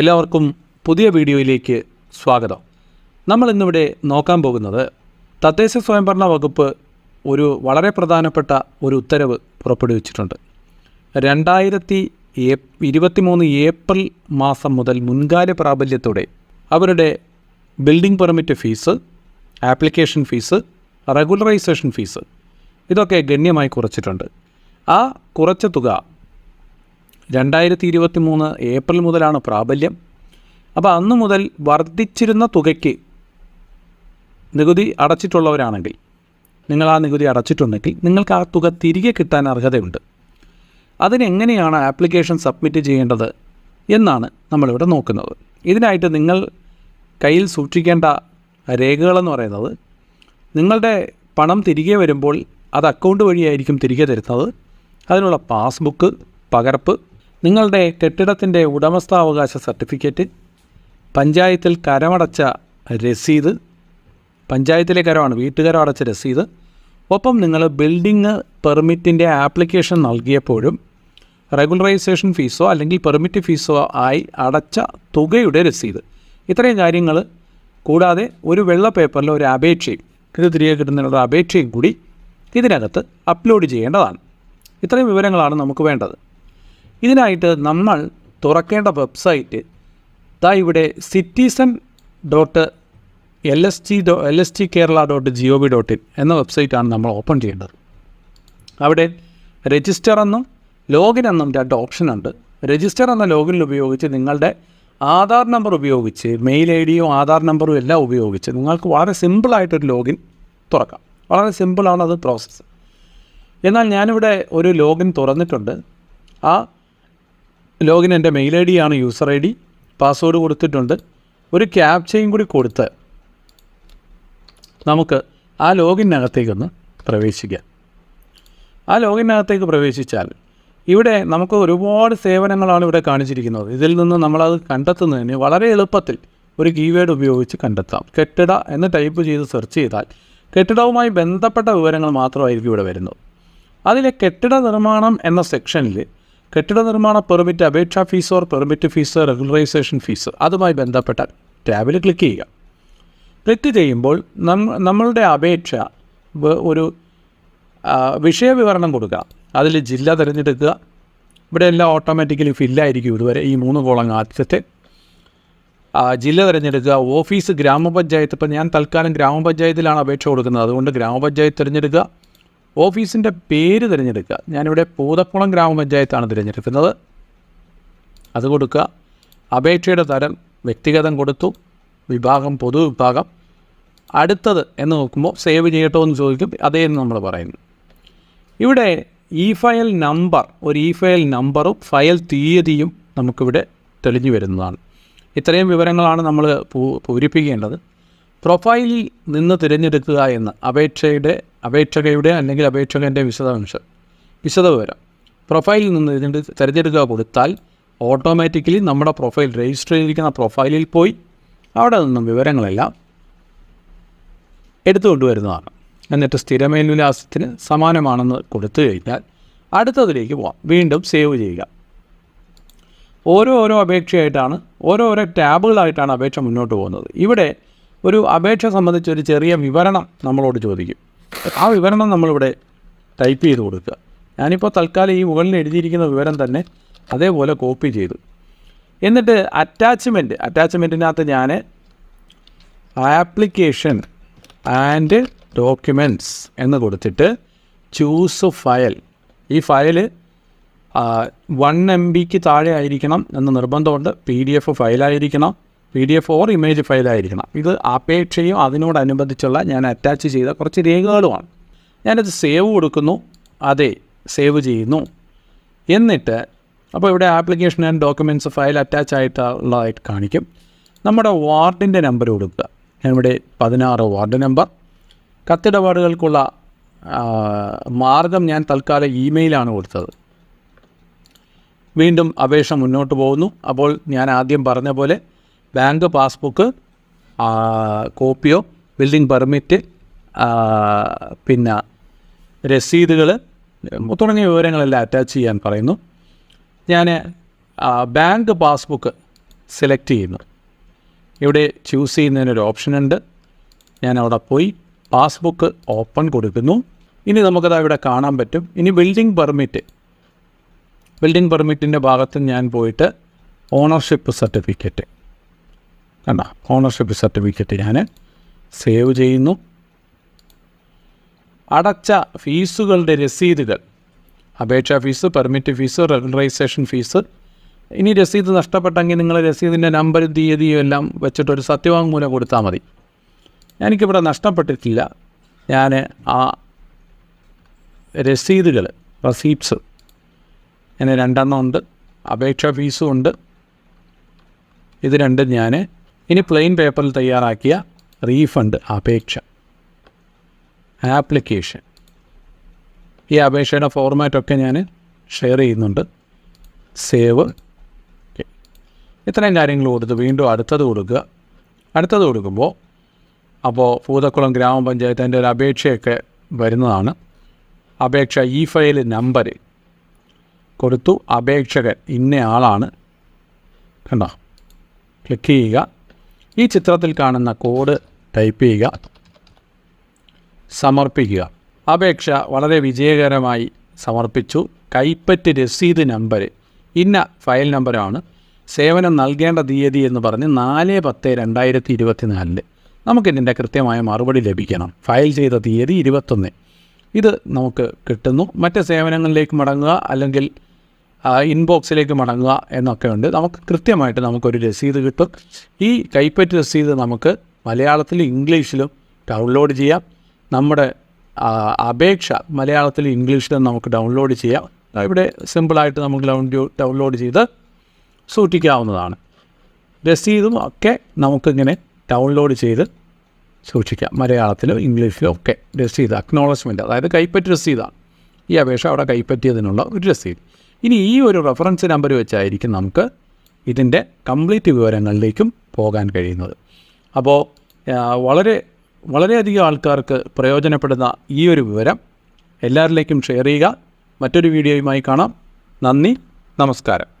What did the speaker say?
എല്ലാവർക്കും പുതിയ വീഡിയോയിലേക്ക് സ്വാഗതം നമ്മൾ ഇന്നിവിടെ നോക്കാൻ പോകുന്നത് തദ്ദേശ സ്വയംഭരണ വകുപ്പ് ഒരു വളരെ പ്രധാനപ്പെട്ട ഒരു ഉത്തരവ് പുറപ്പെടുവിച്ചിട്ടുണ്ട് രണ്ടായിരത്തി ഇരുപത്തിമൂന്ന് ഏപ്രിൽ മാസം മുതൽ മുൻകാല പ്രാബല്യത്തോടെ അവരുടെ building permit fees application fees regularisation fees ഇതൊക്കെ ഗണ്യമായി കുറച്ചിട്ടുണ്ട് ആ കുറച്ച തുക രണ്ടായിരത്തി ഇരുപത്തി മൂന്ന് ഏപ്രിൽ മുതലാണ് പ്രാബല്യം അപ്പോൾ അന്ന് മുതൽ വർദ്ധിച്ചിരുന്ന തുകയ്ക്ക് നികുതി അടച്ചിട്ടുള്ളവരാണെങ്കിൽ നിങ്ങൾ ആ നികുതി അടച്ചിട്ടുണ്ടെങ്കിൽ നിങ്ങൾക്ക് ആ തുക തിരികെ കിട്ടാൻ അർഹതയുണ്ട് അതിനെങ്ങനെയാണ് ആപ്ലിക്കേഷൻ സബ്മിറ്റ് ചെയ്യേണ്ടത് എന്നാണ് നമ്മളിവിടെ നോക്കുന്നത് ഇതിനായിട്ട് നിങ്ങൾ കയ്യിൽ സൂക്ഷിക്കേണ്ട രേഖകളെന്ന് പറയുന്നത് നിങ്ങളുടെ പണം തിരികെ വരുമ്പോൾ അത് അക്കൗണ്ട് വഴിയായിരിക്കും തിരികെ തരുന്നത് അതിനുള്ള പാസ്ബുക്ക് പകർപ്പ് നിങ്ങളുടെ കെട്ടിടത്തിൻ്റെ ഉടമസ്ഥാവകാശ സർട്ടിഫിക്കറ്റ് പഞ്ചായത്തിൽ കരമടച്ച രസീത് പഞ്ചായത്തിലെ കരമാണ് വീട്ടുകരം അടച്ച രസീത് ഒപ്പം നിങ്ങൾ ബിൽഡിംഗ് പെർമിറ്റിൻ്റെ ആപ്ലിക്കേഷൻ നൽകിയപ്പോഴും റെഗുലറൈസേഷൻ ഫീസോ അല്ലെങ്കിൽ പെർമിറ്റ് ഫീസോ ആയി അടച്ച തുകയുടെ രസീത് ഇത്രയും കാര്യങ്ങൾ കൂടാതെ ഒരു വെള്ള പേപ്പറിൽ ഒരു അപേക്ഷയും ഇത് തിരികെ കിട്ടുന്നതിനുള്ള അപേക്ഷയും കൂടി ഇതിനകത്ത് അപ്ലോഡ് ചെയ്യേണ്ടതാണ് ഇത്രയും വിവരങ്ങളാണ് നമുക്ക് വേണ്ടത് ഇതിനായിട്ട് നമ്മൾ തുറക്കേണ്ട വെബ്സൈറ്റ് ദാ ഇവിടെ citizen dot L S T dot L S T Kerala dot G O V dot in എന്ന വെബ്സൈറ്റാണ് നമ്മൾ ഓപ്പൺ ചെയ്യേണ്ടത് അവിടെ രജിസ്റ്റർ എന്നും ലോഗിൻ എന്നും രണ്ട് ഓപ്ഷനുണ്ട് രജിസ്റ്റർ എന്ന ലോഗിൻ ഉപയോഗിച്ച് നിങ്ങളുടെ ആധാർ നമ്പർ ഉപയോഗിച്ച് മെയിൽ ഐ ഡിയും ആധാർ നമ്പറും എല്ലാം ഉപയോഗിച്ച് നിങ്ങൾക്ക് വളരെ സിമ്പിളായിട്ടൊരു ലോഗിൻ തുറക്കാം വളരെ സിമ്പിളാണ് അത് പ്രോസസ്സ് എന്നാൽ ഞാനിവിടെ ഒരു ലോഗിൻ തുറന്നിട്ടുണ്ട് ആ ലോഗിൻ എൻ്റെ മെയിൽ ഐ ഡിയാണ് യൂസർ ഐ ഡി പാസ്വേഡ് കൊടുത്തിട്ടുണ്ട് ഒരു ക്യാപ്ചയും കൂടി കൊടുത്ത് നമുക്ക് ആ ലോഗിനകത്തേക്കൊന്ന് പ്രവേശിക്കാം ആ ലോഗിനകത്തേക്ക് പ്രവേശിച്ചാൽ ഇവിടെ നമുക്ക് ഒരുപാട് സേവനങ്ങളാണ് ഇവിടെ കാണിച്ചിരിക്കുന്നത് ഇതിൽ നിന്ന് നമ്മളത് കണ്ടെത്തുന്നതിന് വളരെ എളുപ്പത്തിൽ ഒരു കീവേഡ് ഉപയോഗിച്ച് കണ്ടെത്താം കെട്ടിട എന്ന് ടൈപ്പ് ചെയ്ത് സെർച്ച് ചെയ്താൽ കെട്ടിടവുമായി ബന്ധപ്പെട്ട വിവരങ്ങൾ മാത്രമായിരിക്കും ഇവിടെ വരുന്നത് അതിലെ കെട്ടിട നിർമ്മാണം എന്ന സെക്ഷനിൽ കെട്ടിട നിർമ്മാണ പെർമിറ്റ് അപേക്ഷാ fees or permit fees regularisation fees അതുമായി ബന്ധപ്പെട്ട ടാബിൽ ക്ലിക്ക് ചെയ്യുക ക്ലിക്ക് ചെയ്യുമ്പോൾ നമ്മളുടെ അപേക്ഷ ഒരു വിഷയവിവരണം കൊടുക്കുക അതിൽ ജില്ല തിരഞ്ഞെടുക്കുക ഇവിടെ എല്ലാം ഓട്ടോമാറ്റിക്കലി ഫില്ലായിരിക്കും ഇതുവരെ ഈ മൂന്ന് കോളങ്ങൾ ആദ്യത്തെ ജില്ല തിരഞ്ഞെടുക്കുക ഓഫീസ് ഗ്രാമപഞ്ചായത്ത് ഇപ്പം ഞാൻ തൽക്കാലം ഗ്രാമപഞ്ചായത്തിലാണ് അപേക്ഷ കൊടുക്കുന്നത് അതുകൊണ്ട് ഗ്രാമപഞ്ചായത്ത് തിരഞ്ഞെടുക്കുക ഓഫീസിൻ്റെ പേര് തിരഞ്ഞെടുക്കുക ഞാനിവിടെ പൂതക്കുളം ഗ്രാമപഞ്ചായത്താണ് തിരഞ്ഞെടുക്കുന്നത് അത് കൊടുക്കുക അപേക്ഷയുടെ തരം വ്യക്തിഗതം കൊടുത്തു വിഭാഗം പൊതുവിഭാഗം അടുത്തത് എന്ന് നോക്കുമ്പോൾ സേവ് ചെയ്യട്ടോ എന്ന് ചോദിക്കും അതേ എന്ന് നമ്മൾ പറയുന്നു ഇവിടെ ഇ ഫയൽ നമ്പർ ഒരു ഇ ഫയൽ നമ്പറും ഫയൽ തീയതിയും നമുക്കിവിടെ തെളിഞ്ഞു വരുന്നതാണ് ഇത്രയും വിവരങ്ങളാണ് നമ്മൾ പൂരിപ്പിക്കേണ്ടത് പ്രൊഫൈലിൽ നിന്ന് തിരഞ്ഞെടുക്കുക എന്ന് അപേക്ഷയുടെ അപേക്ഷകയുടെ അല്ലെങ്കിൽ അപേക്ഷകൻ്റെ വിശദാംശം വിശദവിവരം പ്രൊഫൈലിൽ നിന്ന് ഇതിൻ്റെ തിരഞ്ഞെടുക്കുക കൊടുത്താൽ ഓട്ടോമാറ്റിക്കലി നമ്മുടെ പ്രൊഫൈൽ രജിസ്റ്റർ ചെയ്തിരിക്കുന്ന പ്രൊഫൈലിൽ പോയി അവിടെ നിന്നും വിവരങ്ങളെല്ലാം എടുത്തുകൊണ്ടുവരുന്നതാണ് എന്നിട്ട് വിലാസത്തിന് സമാനമാണെന്ന് കൊടുത്തു കഴിഞ്ഞാൽ അടുത്തതിലേക്ക് പോകാം വീണ്ടും സേവ് ചെയ്യുക ഓരോ ഓരോ അപേക്ഷയായിട്ടാണ് ഓരോ ഓരോ ടാബുകളായിട്ടാണ് അപേക്ഷ മുന്നോട്ട് പോകുന്നത് ഇവിടെ ഒരു അപേക്ഷ സംബന്ധിച്ചൊരു ചെറിയ വിവരണം നമ്മളോട് ചോദിക്കും ആ വിവരണം നമ്മളിവിടെ ടൈപ്പ് ചെയ്ത് കൊടുക്കുക ഞാനിപ്പോൾ തൽക്കാലം ഈ മുകളിൽ എഴുതിയിരിക്കുന്ന വിവരം തന്നെ അതേപോലെ കോപ്പി ചെയ്തു എന്നിട്ട് അറ്റാച്ച്മെൻറ്റ് അറ്റാച്ച്മെൻറ്റിനകത്ത് ഞാൻ ആപ്ലിക്കേഷൻ ആൻഡ് ഡോക്യുമെൻറ്റ്സ് എന്ന് കൊടുത്തിട്ട് ചൂസ് ഫയൽ ഈ ഫയൽ വൺ എം ബിക്ക് താഴെ ആയിരിക്കണം എന്ന് നിർബന്ധമുണ്ട് പി ഡി എഫ് ഫയലായിരിക്കണം P D F or image ഫയലായിരിക്കണം ഇത് അപേക്ഷയും അതിനോടനുബന്ധിച്ചുള്ള ഞാൻ അറ്റാച്ച് ചെയ്ത കുറച്ച് രേഖകളുമാണ് ഞാനത് സേവ് കൊടുക്കുന്നു അതെ സേവ് ചെയ്യുന്നു എന്നിട്ട് അപ്പോൾ ഇവിടെ application and documents file attach ആയിട്ടുള്ളതായിട്ട് കാണിക്കും നമ്മുടെ വാർഡിൻ്റെ നമ്പർ കൊടുക്കുക ഇവിടെ പതിനാറ് വാർഡ് നമ്പർ കത്തിടപാടുകൾക്കുള്ള മാർഗം ഞാൻ തൽക്കാലം ഇമെയിലാണ് കൊടുത്തത് വീണ്ടും അപേക്ഷ മുന്നോട്ട് പോകുന്നു അപ്പോൾ ഞാൻ ആദ്യം പറഞ്ഞ പോലെ ബാങ്ക് പാസ്ബുക്ക് കോപ്പിയോ ബിൽഡിംഗ് പെർമിറ്റ് പിന്നെ രസീതുകൾ തുടങ്ങിയ വിവരങ്ങളെല്ലാം അറ്റാച്ച് ചെയ്യാൻ പറയുന്നു ഞാൻ ബാങ്ക് പാസ്ബുക്ക് സെലക്ട് ചെയ്യുന്നു ഇവിടെ ചൂസ് ചെയ്യുന്നതിനൊരു ഓപ്ഷനുണ്ട് ഞാൻ അവിടെ പോയി പാസ്ബുക്ക് ഓപ്പൺ കൊടുക്കുന്നു ഇനി നമുക്കത് ഇവിടെ കാണാൻ പറ്റും ഇനി ബിൽഡിംഗ് പെർമിറ്റ് ബിൽഡിംഗ് പെർമിറ്റിൻ്റെ ഭാഗത്ത് ഞാൻ പോയിട്ട് ഓണർഷിപ്പ് സർട്ടിഫിക്കറ്റ് കണ്ട ഓണർഷിപ്പ് സർട്ടിഫിക്കറ്റ് ഞാൻ സേവ് ചെയ്യുന്നു അടച്ച ഫീസുകളുടെ രസീതുകൾ അപേക്ഷാ fees permit fees regularisation fees ഇനി രസീത് നഷ്ടപ്പെട്ടെങ്കിൽ നിങ്ങൾ രസീതിൻ്റെ നമ്പരും തീയതിയും എല്ലാം വെച്ചിട്ടൊരു സത്യവാങ്മൂലം കൊടുത്താൽ മതി എനിക്കിവിടെ നഷ്ടപ്പെട്ടിട്ടില്ല ഞാൻ ആ രസീതുകൾ റസീപ്സ് ഞാൻ രണ്ടെണ്ണം ഉണ്ട് അപേക്ഷാ ഫീസും ഉണ്ട് ഇത് രണ്ടും ഞാൻ ഇനി പ്ലെയിൻ പേപ്പറിൽ തയ്യാറാക്കിയ റീഫണ്ട് അപേക്ഷ ആപ്ലിക്കേഷൻ ഈ അപേക്ഷയുടെ ഫോർമാറ്റൊക്കെ ഞാൻ ഷെയർ ചെയ്യുന്നുണ്ട് സേവ് ഇത്രയും കാര്യങ്ങൾ കൊടുത്ത് വീണ്ടും അടുത്തത് കൊടുക്കുക അടുത്തത് കൊടുക്കുമ്പോൾ അപ്പോൾ പൂതക്കുളം ഗ്രാമപഞ്ചായത്തിൻ്റെ ഒരു അപേക്ഷയൊക്കെ വരുന്നതാണ് അപേക്ഷ ഇ ഫയൽ നമ്പർ കൊടുത്തു അപേക്ഷകൻ ഇന്ന ആളാണ് കണ്ടോ ക്ലിക്ക് ചെയ്യുക ഈ ചിത്രത്തിൽ കാണുന്ന കോഡ് ടൈപ്പ് ചെയ്യുക സമർപ്പിക്കുക അപേക്ഷ വളരെ വിജയകരമായി സമർപ്പിച്ചു കൈപ്പറ്റ് രസീത് നമ്പർ ഇന്ന ഫയൽ നമ്പറാണ് സേവനം നൽകേണ്ട തീയതി എന്ന് പറഞ്ഞ് നാല് പത്ത് രണ്ടായിരത്തി ഇരുപത്തി നാലില് നമുക്കിതിൻ്റെ കൃത്യമായ മറുപടി ലഭിക്കണം ഫയൽ ചെയ്ത തീയതി ഇരുപത്തൊന്ന് ഇത് നമുക്ക് കിട്ടുന്നു മറ്റ് സേവനങ്ങളിലേക്ക് മടങ്ങുക അല്ലെങ്കിൽ ഇൻബോക്സിലേക്ക് മടങ്ങുക എന്നൊക്കെയുണ്ട് നമുക്ക് കൃത്യമായിട്ട് നമുക്കൊരു രസീത് കിട്ടും ഈ കൈപ്പറ്റ് രസീത് നമുക്ക് മലയാളത്തിലും ഇംഗ്ലീഷിലും ഡൗൺലോഡ് ചെയ്യാം നമ്മുടെ അപേക്ഷ മലയാളത്തിലും ഇംഗ്ലീഷിലും നമുക്ക് ഡൗൺലോഡ് ചെയ്യാം ഇവിടെ സിമ്പിളായിട്ട് നമുക്ക് ഡൗൺലോഡ് ചെയ്ത് സൂക്ഷിക്കാവുന്നതാണ് രസീതും ഒക്കെ നമുക്കിങ്ങനെ ഡൗൺലോഡ് ചെയ്ത് സൂക്ഷിക്കാം മലയാളത്തിലോ ഇംഗ്ലീഷിലോ ഒക്കെ രസീത് അക്നോളജ്മെൻറ്റ് അതായത് കൈപ്പറ്റി രസീതാണ് ഈ അപേക്ഷ അവിടെ കൈപ്പറ്റിയതിനുള്ള ഒരു രസീത് ഇനി ഈ ഒരു റെഫറൻസ് നമ്പർ വെച്ചായിരിക്കും നമുക്ക് ഇതിൻ്റെ കംപ്ലീറ്റ് വിവരങ്ങളിലേക്കും പോകാൻ കഴിയുന്നത് അപ്പോൾ വളരെ വളരെയധികം ആൾക്കാർക്ക് പ്രയോജനപ്പെടുന്ന ഈ ഒരു വിവരം എല്ലാവരിലേക്കും ഷെയർ ചെയ്യുക മറ്റൊരു വീഡിയോയുമായി കാണാം നന്ദി നമസ്കാരം